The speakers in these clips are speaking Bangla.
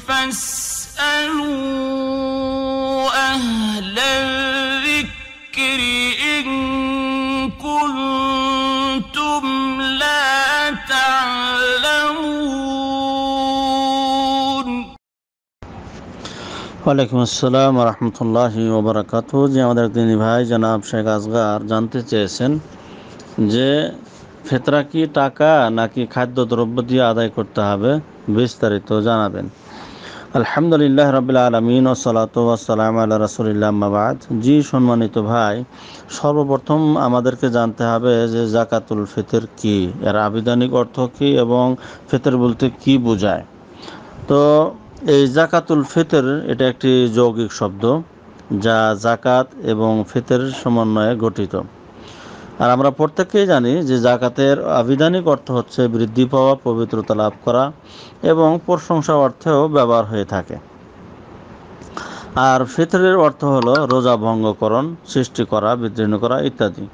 ওয়ালাইকুম আসসালাম রহমতুল্লাহ ওবরাকাত যে আমাদের তিনি ভাই জনাব শেখ আসগার জানতে চেয়েছেন যে ফেতরা কি টাকা নাকি খাদ্য দ্রব্য দিয়ে আদায় করতে হবে বিস্তারিত জানাবেন আলহামদুলিল্লাহ রবিল্লা আলমিন ও সালাতাম আল্লাহ রসুলিল্লাহ মাবাদ জি সম্মানিত ভাই সর্বপ্রথম আমাদেরকে জানতে হবে যে জাকাতুল ফিতর কি এর আবিধানিক অর্থ কি এবং ফিতর বলতে কি বোঝায় তো এই জাকাতুল ফিতর এটা একটি যৌগিক শব্দ যা জাকাত এবং ফেতের সমন্বয়ে গঠিত আর আমরা প্রত্যেকেই জানি যে জাকাতের আবিধানিক অর্থ হচ্ছে বৃদ্ধি পাওয়া পবিত্রতা লাভ করা এবং প্রশংসা অর্থেও ব্যবহার হয়ে থাকে আর ফিতরের অর্থ হলো রোজা ভঙ্গকরণ সৃষ্টি করা বিদীর্ণ করা ইত্যাদি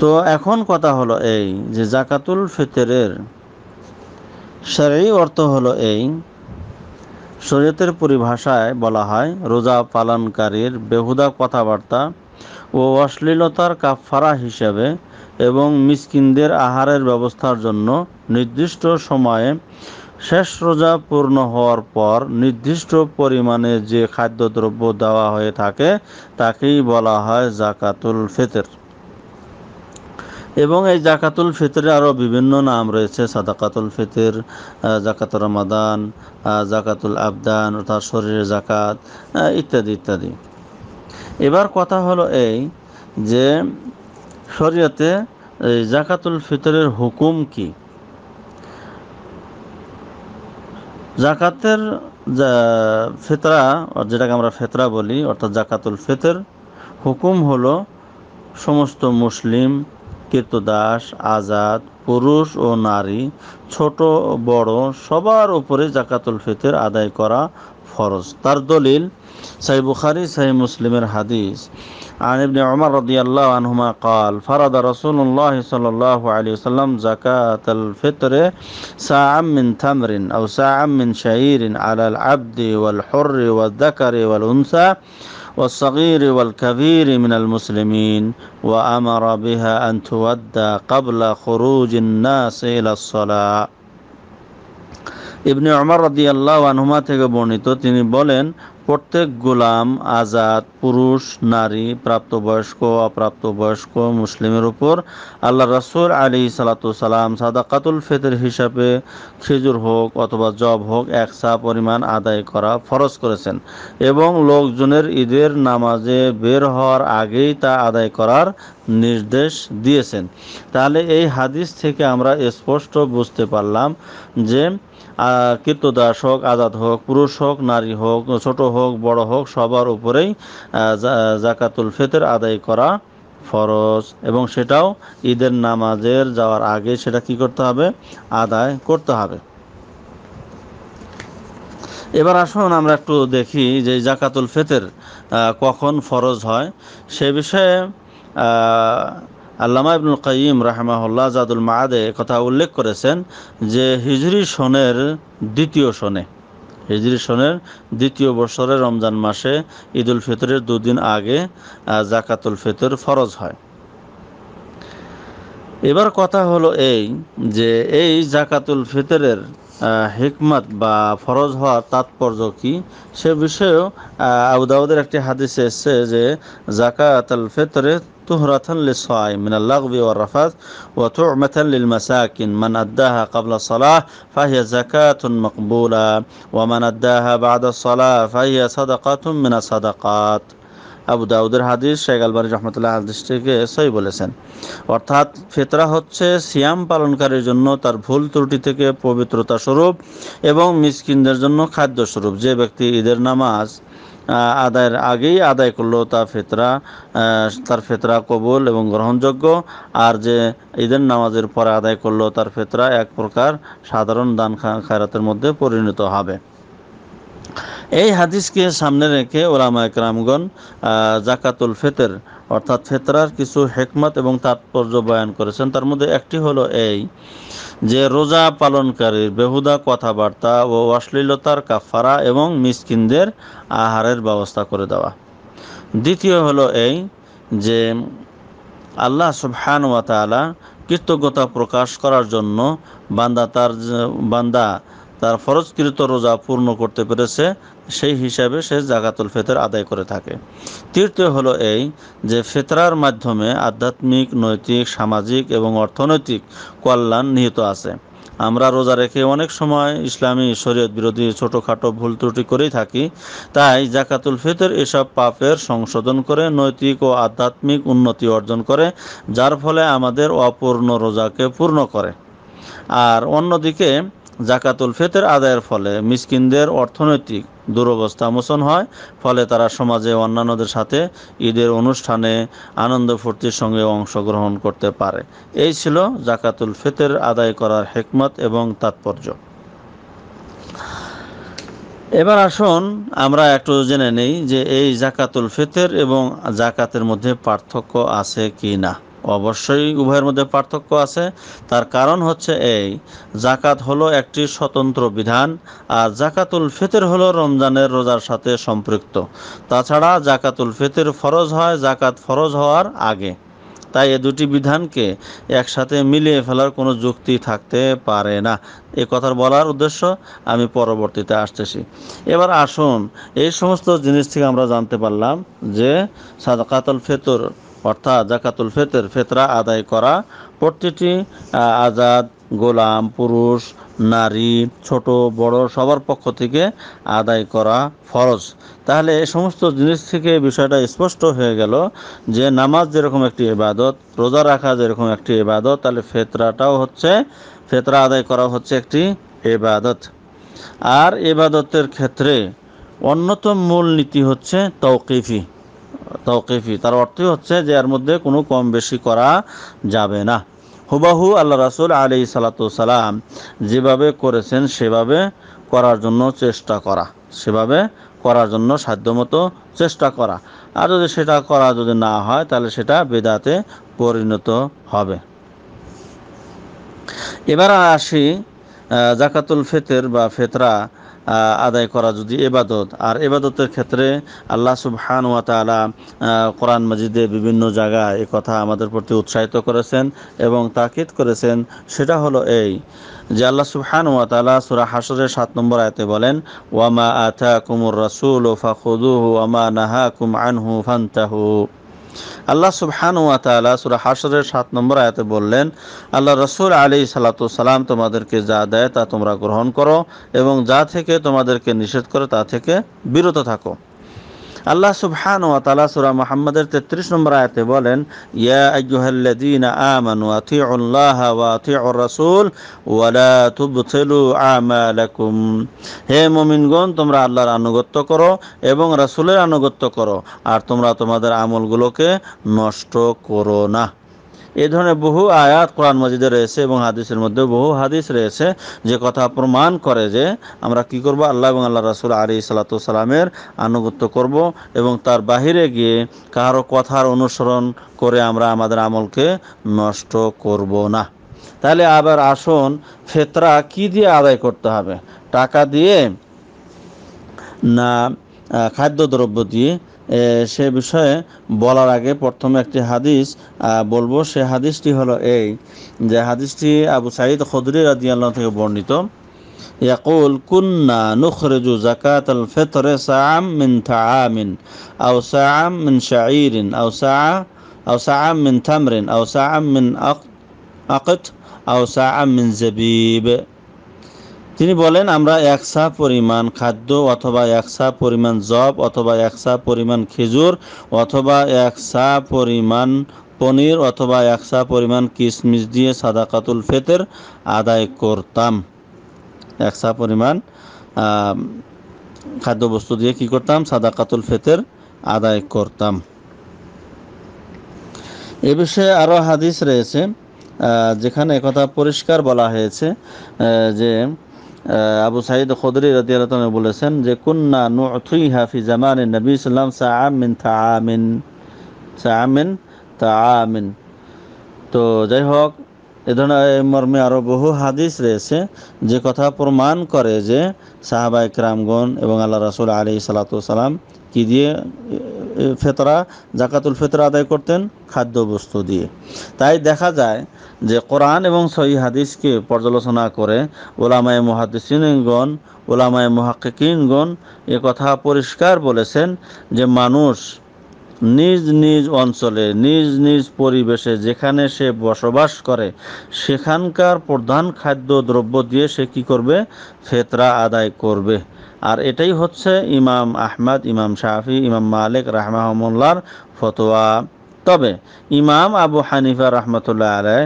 তো এখন কথা হলো এই যে জাকাতুল ফিতরের সেই অর্থ হলো এই শরীয়তের পরিভাষায় বলা হয় রোজা পালনকারীর বেহুদা কথাবার্তা ও অশ্লীলতার কাফারা হিসাবে এবং মিসকিনদের আহারের ব্যবস্থার জন্য নির্দিষ্ট সময়ে শেষ রোজা পূর্ণ হওয়ার পর নির্দিষ্ট পরিমাণে যে খাদ্যদ্রব্য দেওয়া হয়ে থাকে তাকেই বলা হয় জাকাতুল ফিতর এবং এই জাকাতুল ফিতরে আরও বিভিন্ন নাম রয়েছে সাদাকাতুল ফিতর জাকাত রমাদান জাকাতুল আবদান অর্থাৎ শরীরের জাকাত ইত্যাদি ইত্যাদি এবার কথা হলো এই যে এই জাকাতুল ফিতরের হুকুম কি জাকাতের ফেতরা যেটাকে আমরা ফেতরা বলি অর্থাৎ জাকাতুল ফেতের হুকুম হলো সমস্ত মুসলিম কীর্তদাস আজাদ পুরুষ ও নারী ছোট বড় সবার উপরে জাকাতুল ফিতর আদায় করা ফরজ তার দলিল সাই বুখারি সাই মুসলিমের হাদিস عن ابن عمر رضي الله عنهما قال فرض رسول الله صلى الله عليه وسلم زكاة الفطر ساعا من تمر أو ساعا من شعير على العبد والحر والذكر والأنثى والصغير والكبير من المسلمين وأمر بها أن تودى قبل خروج الناس إلى الصلاة ابن عمر رضي الله عنهما থেকে বর্ণিত প্রত্যেক গোলাম আজাদ পুরুষ নারী প্রাপ্তবয়স্ক অপ্রাপ্তবয়স্ক মুসলিমের উপর আল্লাহ রসুল আলী সাদা সাদাকাতুল ফেতের হিসাবে খেজুর হোক অথবা জব হোক একসা পরিমাণ আদায় করা ফরজ করেছেন এবং লোকজনের ঈদের নামাজে বের হওয়ার আগেই তা আদায় করার নির্দেশ দিয়েছেন তাহলে এই হাদিস থেকে আমরা স্পষ্ট বুঝতে পারলাম যে কীর্তদাস হোক আজাদ হোক পুরুষ হোক নারী হোক ছোট হোক বড় হোক সবার উপরেই জাকাতুল ফেতের আদায় করা ফরজ এবং সেটাও ঈদের নামাজের যাওয়ার আগে সেটা কি করতে হবে আদায় করতে হবে এবার আসুন আমরা একটু দেখি যে জাকাতুল ফেতের কখন ফরজ হয় সে বিষয়ে আল্লামা ইবনুল কাইম রাহমাহুল্লাহ জাদুল মাদে কথা উল্লেখ করেছেন যে হিজরি সনের দ্বিতীয় সনে হিজরি সনের দ্বিতীয় বছরে রমজান মাসে ঈদুল ফিতরের দুদিন আগে জাকাতুল ফিতর ফরজ হয় এবার কথা হলো এই যে এই জাকাতুল ফিতরের হিকমত বা ফরজ হওয়ার তাৎপর্য কি সে বিষয়েও আবুদাউদের একটি হাদিসে এসছে যে জাকাতুল ফিতরের طهرة للصائم من اللغو والرفث وتعمة للمساكن من أداها قبل الصلاة فهي زكاة مقبولة ومن أداها بعد الصلاة فهي صدقة من الصدقات আবু দাউদের হাদিস শেখ আলবানি রহমতুল্লাহ হাদিসটিকে সই বলেছেন অর্থাৎ ফেতরা হচ্ছে সিয়াম পালনকারীর জন্য তার ভুল ত্রুটি থেকে পবিত্রতা স্বরূপ এবং মিসকিনদের জন্য খাদ্য স্বরূপ যে ব্যক্তি ঈদের নামাজ আদায়ের আগেই আদায় করলো তা ফেতরা তার ফেতরা কবুল এবং গ্রহণযোগ্য আর যে ঈদের নামাজের পরে আদায় করলো তার ফেতরা এক প্রকার সাধারণ দান খায়রাতের মধ্যে পরিণত হবে এই হাদিসকে সামনে রেখে ওলামা একরামগণ জাকাতুল ফেতের অর্থাৎ ফেতরার কিছু হেকমত এবং তাৎপর্য বয়ান করেছেন তার মধ্যে একটি হলো এই যে রোজা পালনকারীর বেহুদা কথাবার্তা ও অশ্লীলতার কাফারা এবং মিসকিনদের আহারের ব্যবস্থা করে দেওয়া দ্বিতীয় হলো এই যে আল্লাহ সুবহান ওয়াতালা কৃতজ্ঞতা প্রকাশ করার জন্য বান্দা তার বান্দা তার ফরজকৃত রোজা পূর্ণ করতে পেরেছে সেই হিসাবে সে জাগাতুল ফেতর আদায় করে থাকে তৃতীয় হলো এই যে ফেতরার মাধ্যমে আধ্যাত্মিক নৈতিক সামাজিক এবং অর্থনৈতিক কল্যাণ নিহিত আছে আমরা রোজা রেখে অনেক সময় ইসলামী শরীয়ত বিরোধী ছোটোখাটো ভুল ত্রুটি করেই থাকি তাই জাকাতুল ফিতর এসব পাপের সংশোধন করে নৈতিক ও আধ্যাত্মিক উন্নতি অর্জন করে যার ফলে আমাদের অপূর্ণ রোজাকে পূর্ণ করে আর অন্যদিকে জাকাতুল ফেতের আদায়ের ফলে মিসকিনদের অর্থনৈতিক দুরবস্থা মোচন হয় ফলে তারা সমাজে অন্যান্যদের সাথে ঈদের অনুষ্ঠানে আনন্দ ফুর্তির সঙ্গে অংশগ্রহণ করতে পারে এই ছিল জাকাতুল ফেতের আদায় করার হেকমত এবং তাৎপর্য এবার আসুন আমরা একটু জেনে নেই যে এই জাকাতুল ফেতের এবং জাকাতের মধ্যে পার্থক্য আছে কি না অবশ্যই উভয়ের মধ্যে পার্থক্য আছে তার কারণ হচ্ছে এই জাকাত হলো একটি স্বতন্ত্র বিধান আর জাকাতুল ফিতর হলো রমজানের রোজার সাথে সম্পৃক্ত তাছাড়া জাকাতুল ফিতর ফরজ হয় জাকাত ফরজ হওয়ার আগে তাই এ দুটি বিধানকে একসাথে মিলিয়ে ফেলার কোনো যুক্তি থাকতে পারে না এ কথার বলার উদ্দেশ্য আমি পরবর্তীতে আসতেছি এবার আসুন এই সমস্ত জিনিস থেকে আমরা জানতে পারলাম যে কাতল ফেতর অর্থাৎ জাকাতুল ফেতের ফেতরা আদায় করা প্রতিটি আজাদ গোলাম পুরুষ নারী ছোট বড় সবার পক্ষ থেকে আদায় করা ফরজ তাহলে এ সমস্ত জিনিস থেকে বিষয়টা স্পষ্ট হয়ে গেল যে নামাজ যেরকম একটি ইবাদত রোজা রাখা যেরকম একটি ইবাদত তাহলে ফেতরাটাও হচ্ছে ফেতরা আদায় করা হচ্ছে একটি এবাদত আর এবাদতের ক্ষেত্রে অন্যতম মূল নীতি হচ্ছে তৌকিফি তৌকিফি তার অর্থই হচ্ছে যে এর মধ্যে কোনো কম বেশি করা যাবে না হুবাহু আল্লাহ রাসুল সালাতু সালাম যেভাবে করেছেন সেভাবে করার জন্য চেষ্টা করা সেভাবে করার জন্য সাধ্যমতো চেষ্টা করা আর যদি সেটা করা যদি না হয় তাহলে সেটা বেদাতে পরিণত হবে এবার আসি জাকাতুল ফেতের বা ফেতরা আদায় করা যদি এবাদত আর এবাদতের ক্ষেত্রে আল্লাহ সুবহান ওয়া তালা কোরআন মজিদে বিভিন্ন জায়গায় এ কথা আমাদের প্রতি উৎসাহিত করেছেন এবং তাকিদ করেছেন সেটা হলো এই যে আল্লাহ সুবহান ওয়া তালা সুরা হাসরের সাত নম্বর আয়তে বলেন ওয়ামা আথা কুমুর রাসুল ফাখুদুহু ওয়ামা নাহা কুম আনহু ফান্তাহু আল্লাহ সুবহান ওয়াতালা সুরা হাসরের সাত নম্বর আয়াতে বললেন আল্লাহ রসুল আলী সালাতাম তোমাদেরকে যা দেয় তা তোমরা গ্রহণ করো এবং যা থেকে তোমাদেরকে নিষেধ করে তা থেকে বিরত থাকো আল্লাহ সুবহান ওয়া তাআলা সূরা মুহাম্মাদের 33 নম্বর আয়াতে বলেন ইয়া আইয়ুহাল্লাযীনা আমানু আতিউল্লাহ ওয়া আতিউর রাসূল ওয়া লা তুবতিলু আমালাকুম হে মুমিনগণ তোমরা আল্লাহর আনুগত্য করো এবং রাসূলের আনুগত্য করো আর তোমরা তোমাদের আমলগুলোকে নষ্ট করো না এ ধরনের বহু আয়াত কোরআন মজিদে রয়েছে এবং হাদিসের মধ্যে বহু হাদিস রয়েছে যে কথা প্রমাণ করে যে আমরা কি করব আল্লাহ এবং আল্লাহ রাসুল আলী সালাতামের আনুগত্য করব এবং তার বাহিরে গিয়ে কারো কথার অনুসরণ করে আমরা আমাদের আমলকে নষ্ট করব না তাহলে আবার আসুন ফেতরা কি দিয়ে আদায় করতে হবে টাকা দিয়ে না খাদ্যদ্রব্য দিয়ে সে বিষয়ে বলার আগে প্রথমে একটি হাদিস বলবো সে হাদিসটি হলো এই যে হাদিসটি আবু সাইদ খদরি রাদিয়াল্লাহ থেকে বর্ণিত يقول كنا نخرج زكاة الفطر ساعة من طعام أو ساعة من شعير أو ساعة أو ساعة من تمر أو ساعة من أقط أو ساعة من زبيب তিনি বলেন আমরা একসা পরিমাণ খাদ্য অথবা একসা পরিমাণ জব অথবা একসা পরিমাণ খেজুর অথবা একসা পরিমাণ পনির অথবা একসা পরিমাণ কিশমিশ দিয়ে সাদাকাতুল ফেতের আদায় করতাম একসা পরিমাণ খাদ্যবস্তু দিয়ে কি করতাম সাদাকাতুল ফেতের আদায় করতাম এ বিষয়ে আরও হাদিস রয়েছে যেখানে একথা পরিষ্কার বলা হয়েছে যে আবু সাইদ খদরি রাতি বলেছেন যে কুন্না নুথুই হাফি জামান নবী সাল্লাম সাহামিন তাহামিন সাহামিন আমিন তো যাই হোক এ ধরনের মর্মে আরও বহু হাদিস রয়েছে যে কথা প্রমাণ করে যে সাহাবা ইকরামগণ এবং আল্লাহ রাসুল আলী সালাম কী দিয়ে ফেতরা জাকাতুল ফেতরা আদায় করতেন খাদ্যবস্তু দিয়ে তাই দেখা যায় যে কোরআন এবং সহি হাদিসকে পর্যালোচনা করে ওলামায় মহাদিসগণ ওলামায় মহাকিনগণ এ কথা পরিষ্কার বলেছেন যে মানুষ নিজ নিজ অঞ্চলে নিজ নিজ পরিবেশে যেখানে সে বসবাস করে সেখানকার প্রধান খাদ্য দ্রব্য দিয়ে সে কি করবে ফেতরা আদায় করবে আর এটাই হচ্ছে ইমাম আহমদ ইমাম শাহি ইমাম মালিক রাহমাহমুল্লার ফতোয়া তবে ইমাম আবু হানিফা রহমতুল্লাহ আলাই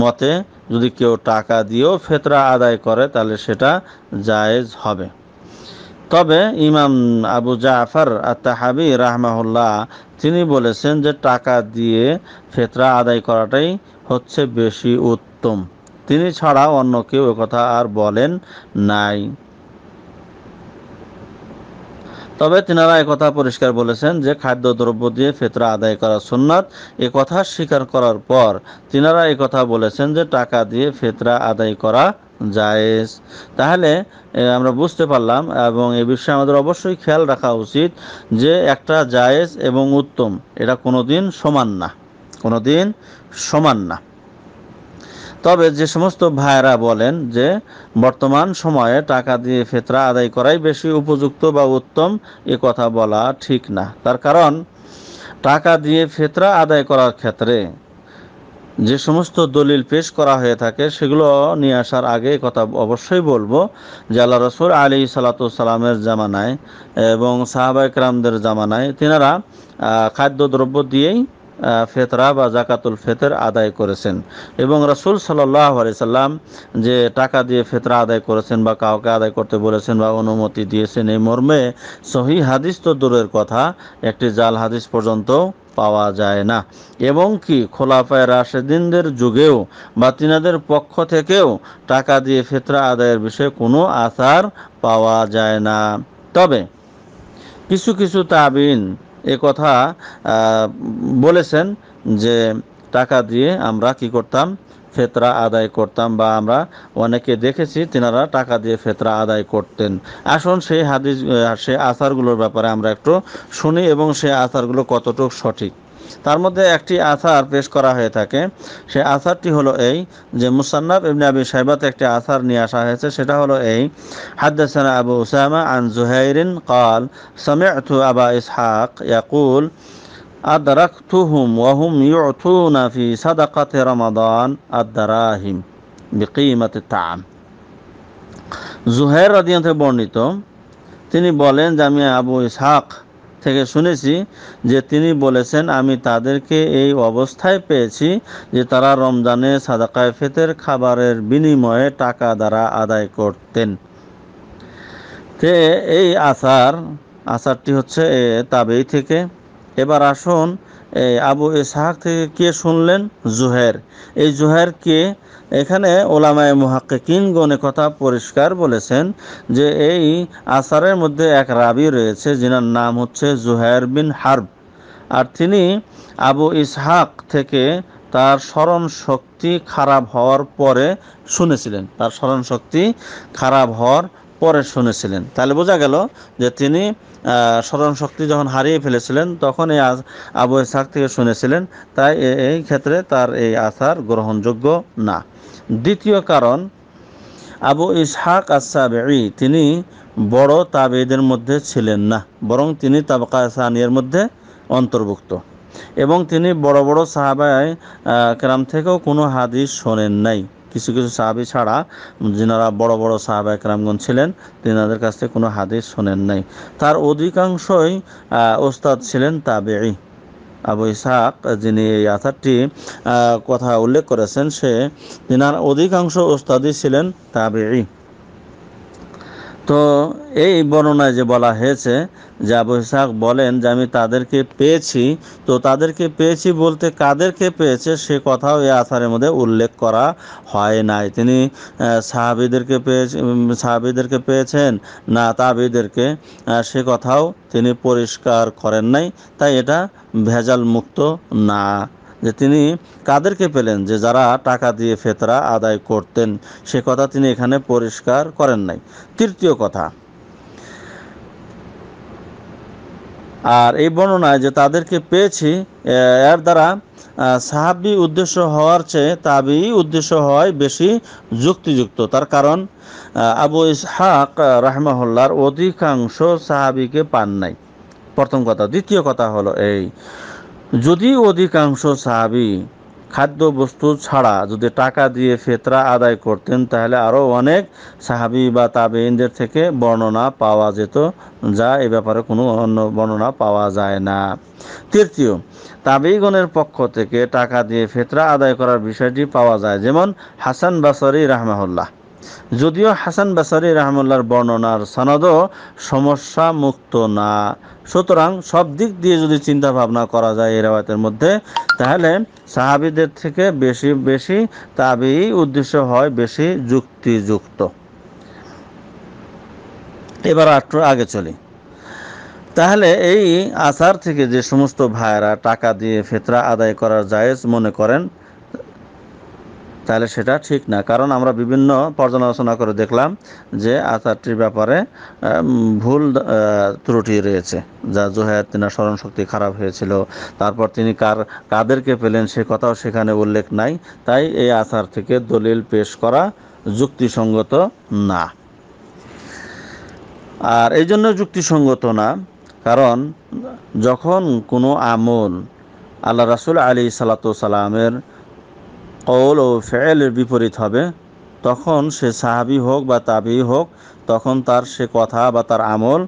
মতে যদি কেউ টাকা দিয়েও ফেতরা আদায় করে তাহলে সেটা জায়েজ হবে তবে ইমাম আবু জাফর আত্মাহাবি রাহমাহুল্লাহ তিনি বলেছেন যে টাকা দিয়ে ফেতরা আদায় করাটাই হচ্ছে বেশি উত্তম তিনি ছাড়া অন্য কেউ কথা আর বলেন নাই তবে তিনারা একথা পরিষ্কার বলেছেন যে খাদ্যদ্রব্য দিয়ে ফেতরা আদায় করা সোননাত এ কথা স্বীকার করার পর তিনারা কথা বলেছেন যে টাকা দিয়ে ফেতরা আদায় করা জায়েজ তাহলে আমরা বুঝতে পারলাম এবং এ বিষয়ে আমাদের অবশ্যই খেয়াল রাখা উচিত যে একটা জায়েজ এবং উত্তম এটা কোনো দিন সমান না কোনো দিন সমান না তবে যে সমস্ত ভাইয়েরা বলেন যে বর্তমান সময়ে টাকা দিয়ে ফেতরা আদায় করাই বেশি উপযুক্ত বা উত্তম এ কথা বলা ঠিক না তার কারণ টাকা দিয়ে ফেতরা আদায় করার ক্ষেত্রে যে সমস্ত দলিল পেশ করা হয়ে থাকে সেগুলো নিয়ে আসার আগে কথা অবশ্যই বলবো যে আল্লাহ রসুল আলী সালামের জামানায় এবং সাহাবাইকরামদের জামানায় তেনারা খাদ্যদ্রব্য দিয়েই ফেতরা বা জাকাতুল ফেতের আদায় করেছেন এবং রাসুল সাল্লাম যে টাকা দিয়ে ফেতরা আদায় করেছেন বা কাউকে আদায় করতে বলেছেন বা অনুমতি দিয়েছেন এই মর্মে সহি হাদিস তো দূরের কথা একটি জাল হাদিস পর্যন্ত পাওয়া যায় না এবং কি খোলাফায় রাশেদিনদের যুগেও বা তিনাদের পক্ষ থেকেও টাকা দিয়ে ফেতরা আদায়ের বিষয়ে কোনো আসার পাওয়া যায় না তবে কিছু কিছু তাবিন এ কথা বলেছেন যে টাকা দিয়ে আমরা কি করতাম ফেতরা আদায় করতাম বা আমরা অনেকে দেখেছি তেনারা টাকা দিয়ে ফেতরা আদায় করতেন আসুন সেই হাদিস সেই আচারগুলোর ব্যাপারে আমরা একটু শুনি এবং সেই আচারগুলো কতটুকু সঠিক তার মধ্যে একটি আথার পেশ করা হয়ে থাকে সেই আথারটি হলো এই যে মুসান্নাব ইবনে আবি সাহেবাতে একটি আথার নিয়ে আসা হয়েছে সেটা হলো এই হাদ্দাসানা আবু উসামা আন জুহাইরিন قال سمعت أبا إسحاق يقول أدركتهم وهم يعطون في صدقة رمضان الدراهم بقيمة الطعام জুহের রাদিয়ান্তে বর্ণিত তিনি বলেন যে আমি আবু ইসহাক থেকে শুনেছি যে তিনি বলেছেন আমি তাদেরকে এই অবস্থায় পেয়েছি যে তারা রমজানে সাদাকায় ফেতের খাবারের বিনিময়ে টাকা দ্বারা আদায় করতেন তে এই আসার আসারটি হচ্ছে এ তাবেই থেকে এবার আসুন আবু ইসহাক থেকে কে শুনলেন জুহের এই জুহেরকে এখানে ওলামায় গণে কথা পরিষ্কার বলেছেন যে এই আসারের মধ্যে এক রাবি রয়েছে যিনার নাম হচ্ছে জুহের বিন হার্ব আর তিনি আবু ইসহাক থেকে তার স্মরণ শক্তি খারাপ হওয়ার পরে শুনেছিলেন তার স্মরণ শক্তি খারাপ হওয়ার পরে শুনেছিলেন তাহলে বোঝা গেল যে তিনি স্মরণ শক্তি যখন হারিয়ে ফেলেছিলেন তখন এই আবু ইসাক থেকে শুনেছিলেন তাই এই ক্ষেত্রে তার এই আসার গ্রহণযোগ্য না দ্বিতীয় কারণ আবু ইসহাক আসাবি তিনি বড় তাবেদের মধ্যে ছিলেন না বরং তিনি তাবকা সানিয়ার মধ্যে অন্তর্ভুক্ত এবং তিনি বড় বড় সাহাবায় কেরাম থেকেও কোনো হাদিস শোনেন নাই কিছু কিছু সাহাবি ছাড়া যিনারা বড় বড় সাহাবা একরামগণ ছিলেন তিনাদের কাছ থেকে কোনো হাদিস শোনেন নাই তার অধিকাংশই ওস্তাদ ছিলেন তাবেই আবু ইসাহাক যিনি এই আথারটি কথা উল্লেখ করেছেন সে তিনার অধিকাংশ ওস্তাদি ছিলেন তাবেই তো এই বর্ণনায় যে বলা হয়েছে যে আবু ইসাহ বলেন যে আমি তাদেরকে পেয়েছি তো তাদেরকে পেয়েছি বলতে কাদেরকে পেয়েছে সে কথাও এই আথারের মধ্যে উল্লেখ করা হয় নাই তিনি সাহাবিদেরকে পেয়েছে সাহাবিদেরকে পেয়েছেন না তাবিদেরকে সে কথাও তিনি পরিষ্কার করেন নাই তাই এটা ভেজাল মুক্ত না যে তিনি কাদেরকে পেলেন যে যারা টাকা দিয়ে ফেতরা আদায় করতেন সে কথা তিনি এখানে পরিষ্কার করেন নাই তৃতীয় কথা আর এই বর্ণনায় যে তাদেরকে পেয়েছি এর দ্বারা সাহাবি উদ্দেশ্য হওয়ার চেয়ে তাবি উদ্দেশ্য হয় বেশি যুক্তিযুক্ত তার কারণ আবু ইসহাক রাহমাহুল্লার অধিকাংশ সাহাবিকে পান নাই প্রথম কথা দ্বিতীয় কথা হলো এই যদি অধিকাংশ সাহাবি খাদ্যবস্তু ছাড়া যদি টাকা দিয়ে ফেতরা আদায় করতেন তাহলে আরও অনেক সাহাবি বা তাবেইনদের থেকে বর্ণনা পাওয়া যেত যা এ ব্যাপারে কোনো অন্য বর্ণনা পাওয়া যায় না তৃতীয় তাবেইগণের পক্ষ থেকে টাকা দিয়ে ফেতরা আদায় করার বিষয়টি পাওয়া যায় যেমন হাসান বাসরি রাহমাহুল্লাহ যদিও হাসান বাসারি রহমুল্লার বর্ণনার সনদও সমস্যা মুক্ত না সুতরাং সব দিক দিয়ে যদি চিন্তা ভাবনা করা যায় এই রেওয়ায়তের মধ্যে তাহলে সাহাবিদের থেকে বেশি বেশি তাবি উদ্দেশ্য হয় বেশি যুক্তিযুক্ত এবার আটটু আগে চলি তাহলে এই আসার থেকে যে সমস্ত ভাইয়েরা টাকা দিয়ে ফেতরা আদায় করার জায়েজ মনে করেন তাহলে সেটা ঠিক না কারণ আমরা বিভিন্ন পর্যালোচনা করে দেখলাম যে আচারটির ব্যাপারে ভুল ত্রুটি রয়েছে যা জোহায়াত তিনার স্মরণশক্তি খারাপ হয়েছিল তারপর তিনি কার কাদেরকে পেলেন সে কথাও সেখানে উল্লেখ নাই তাই এই আচার থেকে দলিল পেশ করা যুক্তিসঙ্গত না আর এই জন্য যুক্তিসঙ্গত না কারণ যখন কোনো আমল আল্লাহ রাসুল আলী সালাতু সালামের কৌল ও ফেলের বিপরীত হবে তখন সে সাহাবি হোক বা তাবি হোক তখন তার সে কথা বা তার আমল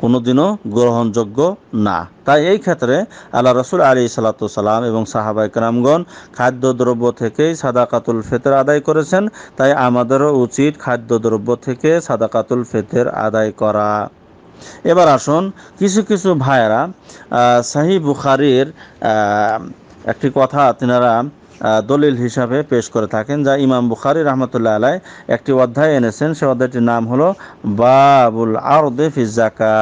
কোনোদিনও গ্রহণযোগ্য না তাই এই ক্ষেত্রে আল্লাহ রসুল আলী সালাম এবং সাহাবাই ইকরামগণ খাদ্যদ্রব্য থেকেই সাদাকাতুল ফেতের আদায় করেছেন তাই আমাদেরও উচিত খাদ্যদ্রব্য থেকে সাদাকাতুল ফেতের আদায় করা এবার আসুন কিছু কিছু ভাইয়েরা সাহি বুখারির একটি কথা তিনারা দলিল হিসাবে পেশ করে থাকেন যা ইমাম বুখারি রহমতুল্লাহ আলাই একটি অধ্যায় এনেছেন সে অধ্যায়টির নাম হলো বাবুল আর ফিজাকা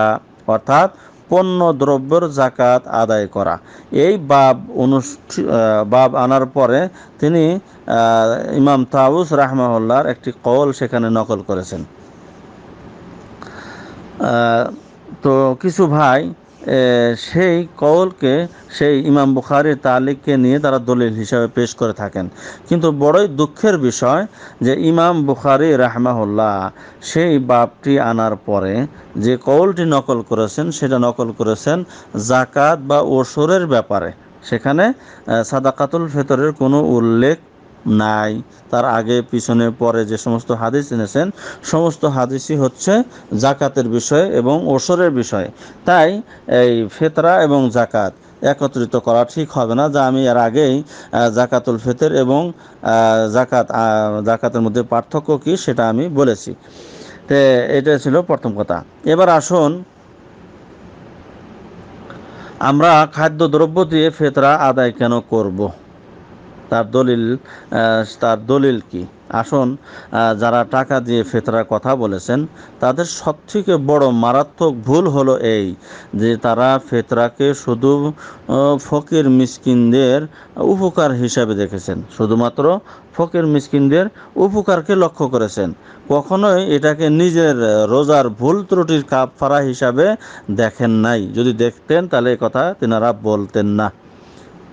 অর্থাৎ পণ্য দ্রব্যের জাকাত আদায় করা এই বাব অনুষ্ঠ বাব আনার পরে তিনি ইমাম তাউস রাহমাহুল্লার একটি কল সেখানে নকল করেছেন তো কিছু ভাই সেই কওলকে সেই ইমাম বুখারি তালিককে নিয়ে তারা দলিল হিসাবে পেশ করে থাকেন কিন্তু বড়ই দুঃখের বিষয় যে ইমাম বুখারি রাহমাহুল্লাহ সেই বাপটি আনার পরে যে কওলটি নকল করেছেন সেটা নকল করেছেন জাকাত বা ওসরের ব্যাপারে সেখানে সাদাকাতুল ফেতরের কোনো উল্লেখ নাই তার আগে পিছনে পরে যে সমস্ত হাদিস এনেছেন সমস্ত হাদিসই হচ্ছে জাকাতের বিষয় এবং ওসরের বিষয় তাই এই ফেতরা এবং জাকাত একত্রিত করা ঠিক হবে না যা আমি এর আগেই জাকাতুল ফেতের এবং জাকাত জাকাতের মধ্যে পার্থক্য কি সেটা আমি বলেছি তে এটা ছিল প্রথম কথা এবার আসুন আমরা খাদ্য দ্রব্য দিয়ে ফেতরা আদায় কেন করবো তার দলিল তার দলিল কি আসুন যারা টাকা দিয়ে ফেতরার কথা বলেছেন তাদের সবথেকে বড় মারাত্মক ভুল হলো এই যে তারা ফেতরাকে শুধু ফকির মিসকিনদের উপকার হিসাবে দেখেছেন শুধুমাত্র ফকির মিসকিনদের উপকারকে লক্ষ্য করেছেন কখনোই এটাকে নিজের রোজার ভুল ত্রুটির কাপ ফারা হিসাবে দেখেন নাই যদি দেখতেন তাহলে কথা তেনারা বলতেন না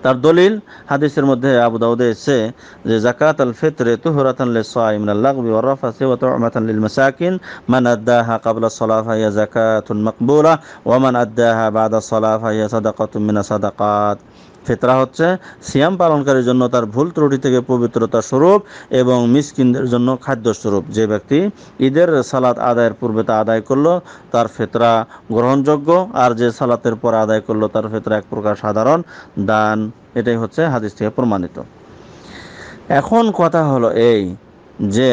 তার দলিল হাদিসের মধ্যে আবু দাউদে এসছে যে যাকাত আল ফিতরে তুহরাতান লিস সাইম মিনাল লাগবি ওয়া রাফাসি ওয়া তুমাতান লিল মাসাকিন মান আদাহা ক্বাবলা সালাহ ইয়া যাকাতুন মাকবুলা ওয়া মান আদাহা বাদা সালাহ ইয়া সাদাকাতুন মিনাস সাদাকাত ফেতরা হচ্ছে সিয়াম পালনকারীর জন্য তার ভুল ত্রুটি থেকে পবিত্রতা স্বরূপ এবং মিসকিনদের জন্য খাদ্য স্বরূপ যে ব্যক্তি ঈদের সালাত আদায়ের পূর্বে তা আদায় করলো তার ফেতরা গ্রহণযোগ্য আর যে সালাতের পর আদায় করলো তার ফেতরা এক প্রকার সাধারণ দান এটাই হচ্ছে হাদিস থেকে প্রমাণিত এখন কথা হলো এই যে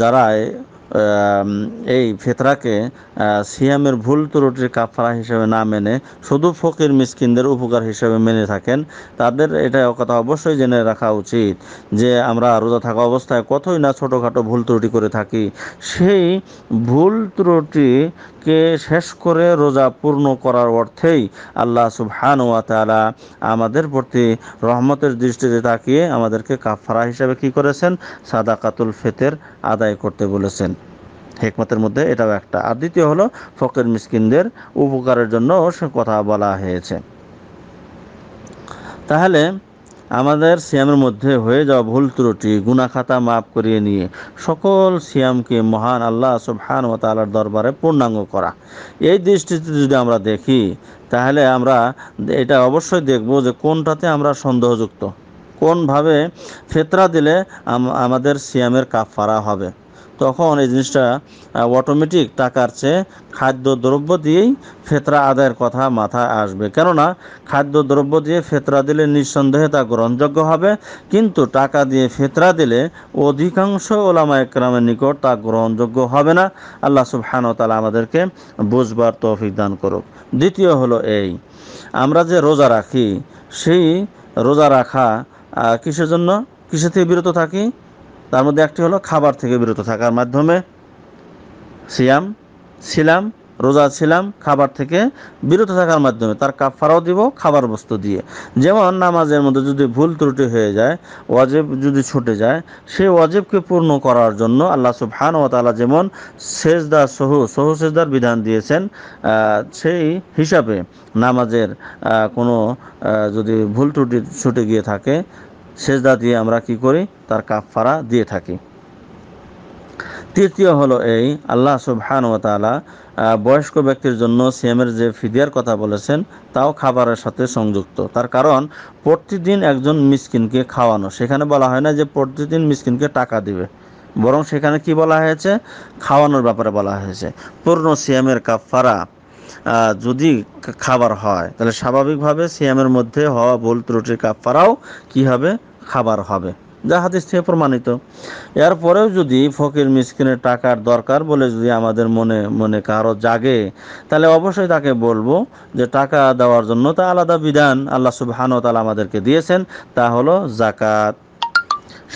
যারা এই ফেতরাকে সিয়ামের ভুল ত্রুটির কাফারা হিসেবে না মেনে শুধু ফকির মিসকিনদের উপকার হিসেবে মেনে থাকেন তাদের এটা কথা অবশ্যই জেনে রাখা উচিত যে আমরা রোজা থাকা অবস্থায় কতই না ছোটোখাটো ভুল ত্রুটি করে থাকি সেই ভুল ত্রুটি কে শেষ করে রোজা পূর্ণ করার অর্থেই আল্লাহ সুবহান ওয়া তালা আমাদের প্রতি রহমতের দৃষ্টিতে তাকিয়ে আমাদেরকে কাফারা হিসাবে কি করেছেন সাদাকাতুল ফেতের আদায় করতে বলেছেন হেকমতের মধ্যে এটাও একটা আর দ্বিতীয় হলো ফকির মিসকিনদের উপকারের জন্য কথা বলা হয়েছে তাহলে আমাদের সিয়ামের মধ্যে হয়ে যাওয়া ভুল ত্রুটি গুনাখাতা মাফ করিয়ে নিয়ে সকল সিয়ামকে মহান আল্লাহ সুবহান ও তালার দরবারে পূর্ণাঙ্গ করা এই দৃষ্টিতে যদি আমরা দেখি তাহলে আমরা এটা অবশ্যই দেখব যে কোনটাতে আমরা সন্দেহযুক্ত কোনভাবে ফেতরা দিলে আমাদের সিয়ামের কাফারা হবে তখন এই জিনিসটা অটোমেটিক টাকার চেয়ে খাদ্যদ্রব্য দিয়েই ফেতরা আদায়ের কথা মাথায় আসবে কেননা খাদ্যদ্রব্য দিয়ে ফেতরা দিলে নিঃসন্দেহে তা গ্রহণযোগ্য হবে কিন্তু টাকা দিয়ে ফেতরা দিলে অধিকাংশ ওলামা একরামের নিকট তা গ্রহণযোগ্য হবে না আল্লাহ সুবহান তালা আমাদেরকে বুঝবার তৌফিক দান করুক দ্বিতীয় হলো এই আমরা যে রোজা রাখি সেই রোজা রাখা কিসের জন্য কিসে থেকে বিরত থাকি তার মধ্যে একটি হলো খাবার থেকে বিরত থাকার মাধ্যমে সিয়াম ছিলাম রোজা ছিলাম খাবার থেকে বিরত থাকার মাধ্যমে তার কাফারাও দিব খাবার বস্তু দিয়ে যেমন নামাজের মধ্যে যদি ভুল ত্রুটি হয়ে যায় ওয়াজেব যদি ছুটে যায় সেই ওয়াজেবকে পূর্ণ করার জন্য আল্লাহ সুবহান ও তালা যেমন সেজদা সহু সহু সেজদার বিধান দিয়েছেন সেই হিসাবে নামাজের কোনো যদি ভুল ত্রুটি ছুটে গিয়ে থাকে সেজদা দিয়ে আমরা কি করি তার কাফফারা দিয়ে থাকি তৃতীয় হলো এই আল্লাহ সুবহান ও তালা বয়স্ক ব্যক্তির জন্য সিএমের যে ফিদিয়ার কথা বলেছেন তাও খাবারের সাথে সংযুক্ত তার কারণ প্রতিদিন একজন মিসকিনকে খাওয়ানো সেখানে বলা হয় না যে প্রতিদিন মিসকিনকে টাকা দিবে বরং সেখানে কি বলা হয়েছে খাওয়ানোর ব্যাপারে বলা হয়েছে পূর্ণ সিএমের ফারা যদি খাবার হয় তাহলে স্বাভাবিকভাবে সিয়ামের মধ্যে হওয়া ভুল ত্রুটি কাপড়াও কি হবে খাবার হবে যা হাদিস থেকে প্রমাণিত এরপরেও যদি ফকির মিসকিনের টাকার দরকার বলে যদি আমাদের মনে মনে কারো জাগে তাহলে অবশ্যই তাকে বলবো যে টাকা দেওয়ার জন্য তা আলাদা বিধান আল্লাহ সুবহান তালা আমাদেরকে দিয়েছেন তা হলো জাকাত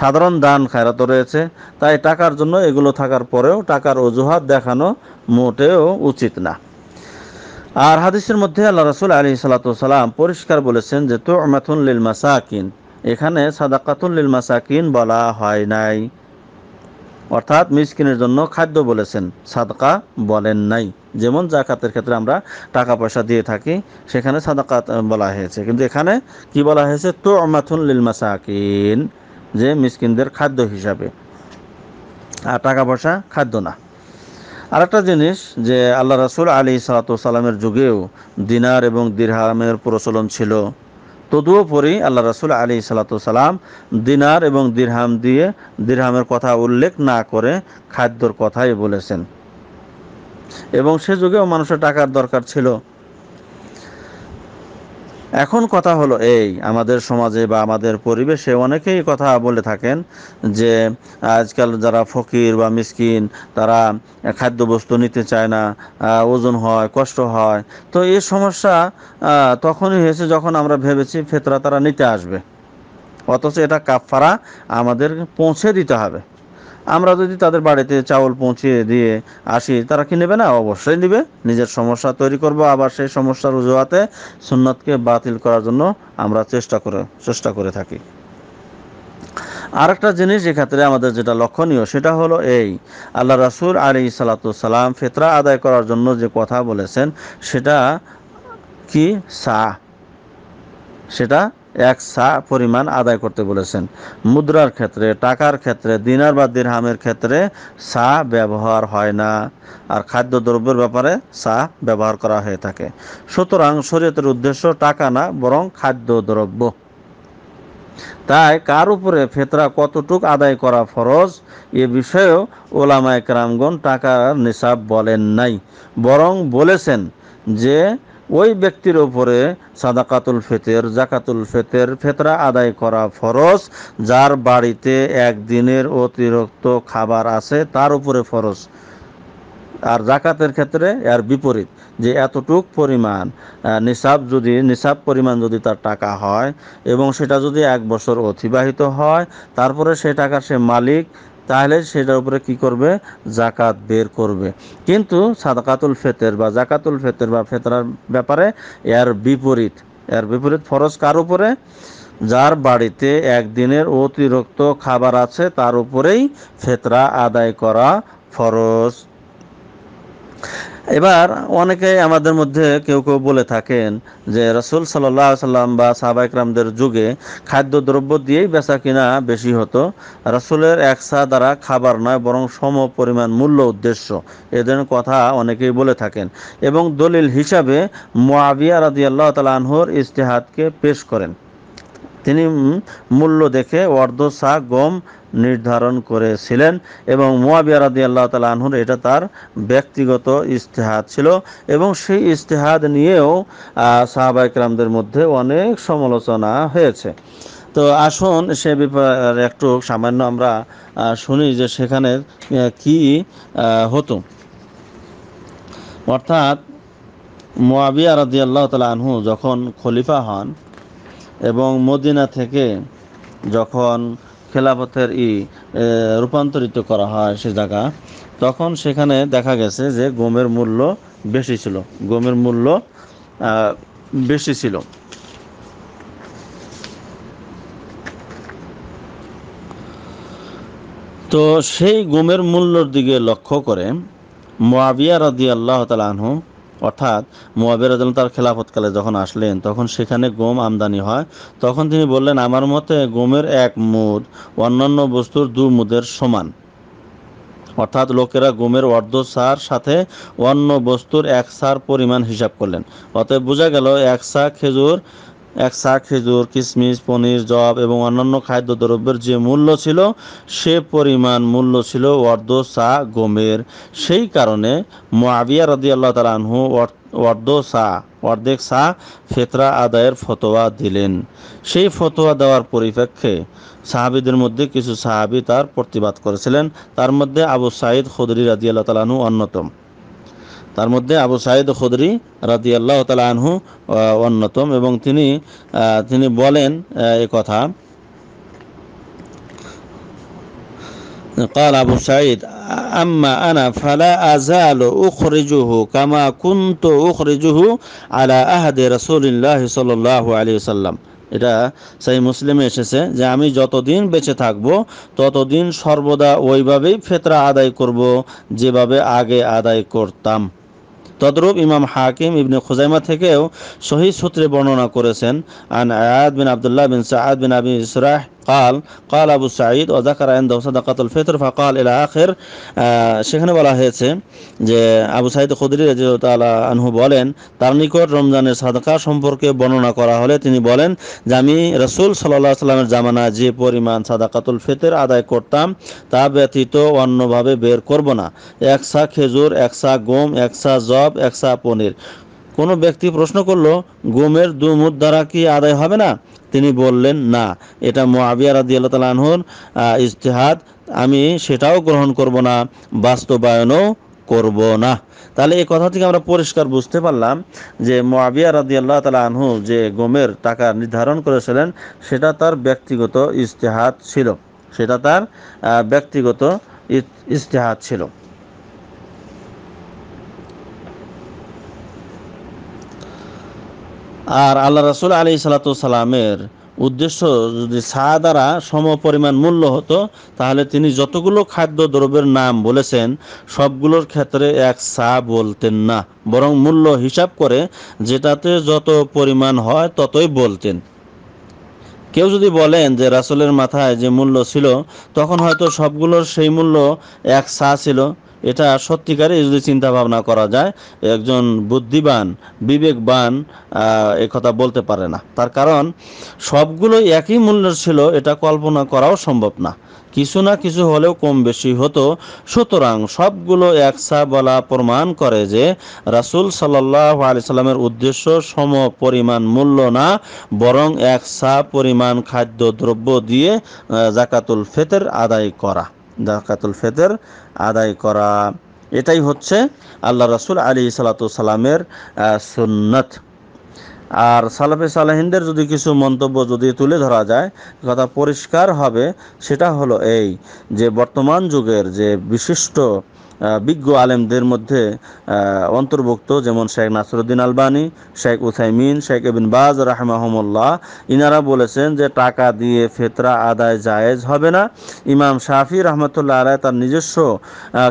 সাধারণ দান খায়রাত রয়েছে তাই টাকার জন্য এগুলো থাকার পরেও টাকার অজুহাত দেখানো মোটেও উচিত না আর হাদিসের মধ্যে আল্লাহ রসুল আলী সালাতাম পরিষ্কার বলেছেন যে তো লিল মাসাকিন এখানে সাদাকাতুল লিল মাসাকিন বলা হয় নাই অর্থাৎ মিসকিনের জন্য খাদ্য বলেছেন সাদকা বলেন নাই যেমন জাকাতের ক্ষেত্রে আমরা টাকা পয়সা দিয়ে থাকি সেখানে সাদাকা বলা হয়েছে কিন্তু এখানে কি বলা হয়েছে তো মাথুন লিল মাসাকিন যে মিসকিনদের খাদ্য হিসাবে আর টাকা পয়সা খাদ্য না আর একটা জিনিস যে আল্লাহ রাসুল আলী সালামের যুগেও দিনার এবং দিরহামের প্রচলন ছিল তদুপরি আল্লাহ রাসুল আলী সালাম দিনার এবং দিরহাম দিয়ে দিরহামের কথা উল্লেখ না করে খাদ্যর কথাই বলেছেন এবং সে যুগেও মানুষের টাকার দরকার ছিল এখন কথা হলো এই আমাদের সমাজে বা আমাদের পরিবেশে অনেকেই কথা বলে থাকেন যে আজকাল যারা ফকির বা মিসকিন তারা খাদ্যবস্তু নিতে চায় না ওজন হয় কষ্ট হয় তো এই সমস্যা তখনই হয়েছে যখন আমরা ভেবেছি ফেতরা তারা নিতে আসবে অথচ এটা কাপফারা আমাদের পৌঁছে দিতে হবে আমরা যদি তাদের বাড়িতে চাউল পৌঁছিয়ে দিয়ে আসি তারা কি নেবে না অবশ্যই নেবে নিজের সমস্যা তৈরি করব আবার সেই সমস্যার অজুহাতে সুন্নাতকে বাতিল করার জন্য আমরা চেষ্টা করে চেষ্টা করে থাকি আরেকটা জিনিস এক্ষেত্রে আমাদের যেটা লক্ষণীয় সেটা হলো এই আল্লাহ রাসুল আলী সালাম ফেতরা আদায় করার জন্য যে কথা বলেছেন সেটা কি সা সেটা এক সা পরিমাণ আদায় করতে বলেছেন মুদ্রার ক্ষেত্রে টাকার ক্ষেত্রে দিনার বা দিরহামের ক্ষেত্রে সা ব্যবহার হয় না আর খাদ্য দ্রব্যের ব্যাপারে সা ব্যবহার করা হয়ে থাকে সুতরাং শরীয়তের উদ্দেশ্য টাকা না বরং খাদ্য দ্রব্য তাই কার উপরে ফেতরা কতটুক আদায় করা ফরজ এ বিষয়েও ওলামায় ক্রামগণ টাকার নিসাব বলেন নাই বরং বলেছেন যে ওই ব্যক্তির ওপরে সাদাকাতুল ফেতের জাকাতুল ফেতের ফেতরা আদায় করা ফরজ যার বাড়িতে একদিনের অতিরিক্ত খাবার আছে তার উপরে ফরজ আর জাকাতের ক্ষেত্রে এর বিপরীত যে এতটুক পরিমাণ নিসাব যদি নিসাব পরিমাণ যদি তার টাকা হয় এবং সেটা যদি এক বছর অতিবাহিত হয় তারপরে সেই টাকার সে মালিক তাহলে সেটার উপরে কি করবে জাকাত বের করবে কিন্তু সাদাকাতুল ফেতের বা জাকাতুল ফেতের বা ফেতরার ব্যাপারে এর বিপরীত এর বিপরীত ফরজ কার উপরে যার বাড়িতে একদিনের অতিরিক্ত খাবার আছে তার উপরেই ফেতরা আদায় করা ফরজ এবার অনেকে আমাদের মধ্যে কেউ কেউ বলে থাকেন যে রসুল সাল্লাহ সাল্লাম বা সাহাবাইকরামদের যুগে খাদ্য দ্রব্য দিয়েই বেচা কিনা বেশি হতো রসুলের একসা দ্বারা খাবার নয় বরং সম পরিমাণ মূল্য উদ্দেশ্য এদের কথা অনেকেই বলে থাকেন এবং দলিল হিসাবে মোয়াবিয়া তালা আনহর ইস্তেহাদকে পেশ করেন তিনি মূল্য দেখে অর্ধ সা গম নির্ধারণ করেছিলেন এবং মোয়াবিয়া রাদি আল্লাহ তালা আনহুর এটা তার ব্যক্তিগত ইস্তেহাদ ছিল এবং সেই ইস্তেহাদ নিয়েও সাহাবা ইকরামদের মধ্যে অনেক সমালোচনা হয়েছে তো আসুন সে ব্যাপারে একটু সামান্য আমরা শুনি যে সেখানে কি হতো অর্থাৎ মোয়াবিয়া রাদি আল্লাহ তালা আনহু যখন খলিফা হন এবং মদিনা থেকে যখন খেলাফতের ই রূপান্তরিত করা হয় সে জায়গা তখন সেখানে দেখা গেছে যে গমের মূল্য বেশি ছিল গমের মূল্য বেশি ছিল তো সেই গমের মূল্যর দিকে লক্ষ্য করে মোয়াবিয়া রদি আল্লাহ তালাহু অর্থাৎ মোয়াবের তার খেলাফতকালে যখন আসলেন তখন সেখানে গম আমদানি হয় তখন তিনি বললেন আমার মতে গমের এক মুদ অন্যান্য বস্তুর দু মুদের সমান অর্থাৎ লোকেরা গমের অর্ধ সার সাথে অন্য বস্তুর এক সার পরিমাণ হিসাব করলেন অতএব বোঝা গেল এক সা খেজুর এক সা খেজুর কিশমিশ পনির জব এবং অন্যান্য খাদ্য দ্রব্যের যে মূল্য ছিল সে পরিমাণ মূল্য ছিল অর্ধ সা গমের সেই কারণে মাবিয়া রদি আল্লাহ তালাহু অর্ধ সা অর্ধেক সা ফেতরা আদায়ের ফতোয়া দিলেন সেই ফতোয়া দেওয়ার পরিপ্রেক্ষে সাহাবিদের মধ্যে কিছু সাহাবি তার প্রতিবাদ করেছিলেন তার মধ্যে আবু সাইদ খুদরি আল্লাহ তালাহু অন্যতম তার মধ্যে আবু সাইদ খুদরি রাতি আল্লাহ তালা আনহু অন্যতম এবং তিনি তিনি বলেন এ কথা قال أبو سعيد أما أنا فلا أزال أخرجه كما كنت أخرجه على أهد رسول الله صلى الله عليه وسلم এটা সেই মুসলিমে এসেছে যে আমি যতদিন বেঁচে থাকব ততদিন সর্বদা ওইভাবেই ফেতরা আদায় করব যেভাবে আগে আদায় করতাম তদরূপ ইমাম হাকিম ইবনে খুজাইমা থেকেও সহি সূত্রে বর্ণনা করেছেন আন আয়াদ বিন আবদুল্লাহ বিন সাহাদ বিন আবি ইসরাহ কাল কাল আবু সাঈদ وذكر عند صدقه الفطر ফাকাল الى اخر সেখানে বলা হয়েছে যে আবু সাঈদ খুদরি রাজিউতালা আনহু বলেন তার নিকট রমজানের সাদাকা সম্পর্কে বর্ণনা করা হলে তিনি বলেন যে আমি রসুল সাল্লাহ সাল্লামের জামানা যে পরিমাণ সাদাকাতুল ফিতর আদায় করতাম তা ব্যতীত অন্যভাবে বের করব না এক সা খেজুর একসা গম এক সা জব এক সা পনির কোনো ব্যক্তি প্রশ্ন করলো গমের দুমুদ দ্বারা কি আদায় হবে না তিনি বললেন না এটা মোয়াবিয়া রাদি আল্লাহ তালাহর ইজতেহাদ আমি সেটাও গ্রহণ করব না বাস্তবায়নও করব না তাহলে এই কথা থেকে আমরা পরিষ্কার বুঝতে পারলাম যে মোয়াবিয়া রাদি আল্লাহ তালা আনহু যে গমের টাকা নির্ধারণ করেছিলেন সেটা তার ব্যক্তিগত ইজতেহাদ ছিল সেটা তার ব্যক্তিগত ইজতেহাদ ছিল আর আল্লাহ রাসুল আলী সালাতামের উদ্দেশ্য যদি সা দ্বারা সম পরিমাণ মূল্য হতো তাহলে তিনি যতগুলো খাদ্য দ্রব্যের নাম বলেছেন সবগুলোর ক্ষেত্রে এক সা বলতেন না বরং মূল্য হিসাব করে যেটাতে যত পরিমাণ হয় ততই বলতেন কেউ যদি বলেন যে রাসলের মাথায় যে মূল্য ছিল তখন হয়তো সবগুলোর সেই মূল্য এক সা ছিল এটা সত্যিকারে যদি চিন্তা ভাবনা করা যায় একজন বুদ্ধিবান বিবেকবান এ কথা বলতে পারে না তার কারণ সবগুলো একই মূল্যের ছিল এটা কল্পনা করাও সম্ভব না কিছু না কিছু হলেও কম বেশি হতো সুতরাং সবগুলো একসা বলা প্রমাণ করে যে রাসুল সাল্লাহ আলি সাল্লামের উদ্দেশ্য সম পরিমাণ মূল্য না বরং একসা পরিমাণ খাদ্য দ্রব্য দিয়ে জাকাতুল ফেতের আদায় করা জাকাতুল ফেতের আদায় করা এটাই হচ্ছে আল্লাহ রসুল আলী সালামের সুন্নত আর সালাফে সালাহিনদের যদি কিছু মন্তব্য যদি তুলে ধরা যায় কথা পরিষ্কার হবে সেটা হলো এই যে বর্তমান যুগের যে বিশিষ্ট বিজ্ঞ আলেমদের মধ্যে অন্তর্ভুক্ত যেমন শেখ নাসরুদ্দিন আলবানি শেখ উসাইমিন শেখ এবিন বাজ রাহমাহমুল্লাহ ইনারা বলেছেন যে টাকা দিয়ে ফেতরা আদায় জায়েজ হবে না ইমাম শাফি রহমতুল্লাহ আলাই তার নিজস্ব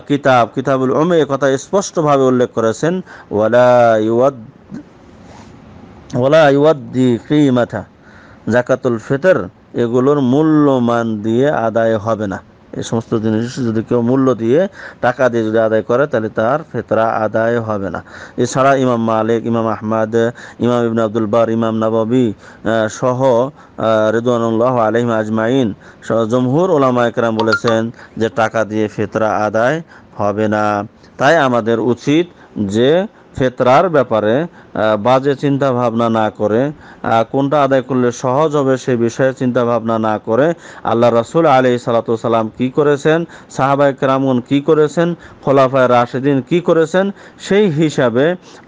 কিতাব কিতাবুল ওমে কথা স্পষ্টভাবে উল্লেখ করেছেন ওয়ালা ইউয়াদ ওলা ইউয়াদ্দি মাথা জাকাতুল ফেতর এগুলোর মূল্যমান দিয়ে আদায় হবে না এই সমস্ত জিনিস যদি কেউ মূল্য দিয়ে টাকা দিয়ে যদি আদায় করে তাহলে তার ফেতরা আদায় হবে না এছাড়া ইমাম মালিক ইমাম আহমদ ইমাম ইবিন আব্দুল বার ইমাম নবাবি সহ রেদুয়ানুল্লাহ আলিম আজমাইন সহ জমহুর ওলামা একরাম বলেছেন যে টাকা দিয়ে ফেতরা আদায় হবে না তাই আমাদের উচিত যে ফেতরার ব্যাপারে বাজে চিন্তা ভাবনা না করে কোনটা আদায় করলে সহজ হবে সে বিষয়ে চিন্তা ভাবনা না করে আল্লাহ রাসুল আলি সালাম কি করেছেন সাহাবাই ক্রামুন কি করেছেন খোলাফায় রাশেদিন কি করেছেন সেই হিসাবে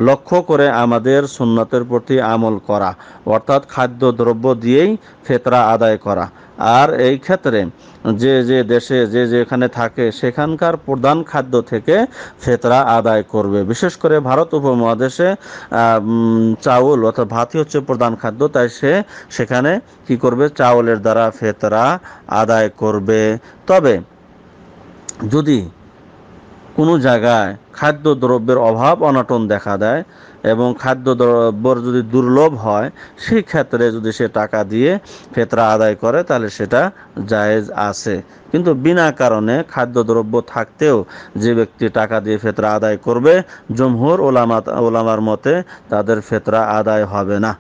লক্ষ্য করে আমাদের সুন্নতের প্রতি আমল করা অর্থাৎ খাদ্য দ্রব্য দিয়েই ফেতরা আদায় করা আর এই ক্ষেত্রে যে যে দেশে যে যেখানে থাকে সেখানকার প্রধান খাদ্য থেকে ফেতরা আদায় করবে বিশেষ করে ভারত উপমহাদেশে চাউল অর্থাৎ ভাতই হচ্ছে প্রধান খাদ্য তাই সে সেখানে কি করবে চাউলের দ্বারা ফেতরা আদায় করবে তবে যদি কোনো জায়গায় খাদ্য দ্রব্যের অভাব অনাটন দেখা দেয় এবং খাদ্য দ্রব্যর যদি দুর্লভ হয় সেই ক্ষেত্রে যদি সে টাকা দিয়ে ফেতরা আদায় করে তাহলে সেটা জায়েজ আছে কিন্তু বিনা কারণে খাদ্য দ্রব্য থাকতেও যে ব্যক্তি টাকা দিয়ে ফেতরা আদায় করবে জমহুর ওলামা ওলামার মতে তাদের ফেতরা আদায় হবে না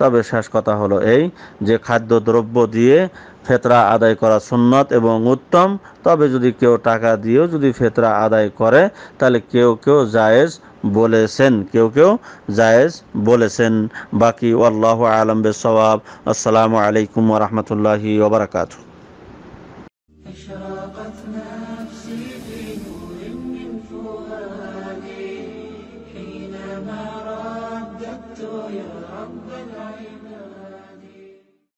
তবে শেষ কথা হলো এই যে খাদ্য দ্রব্য দিয়ে ফেতরা আদায় করা সুন্নত এবং উত্তম তবে যদি কেউ টাকা দিয়েও যদি ফেতরা আদায় করে তাহলে কেউ কেউ জায়েজ বলেছেন কেউ কেউ জায়েজ বলেছেন বাকি আল্লাহ আলম বেসবাব আসসালামু আলাইকুম রহমতুল্লাহি ওবরাকাতু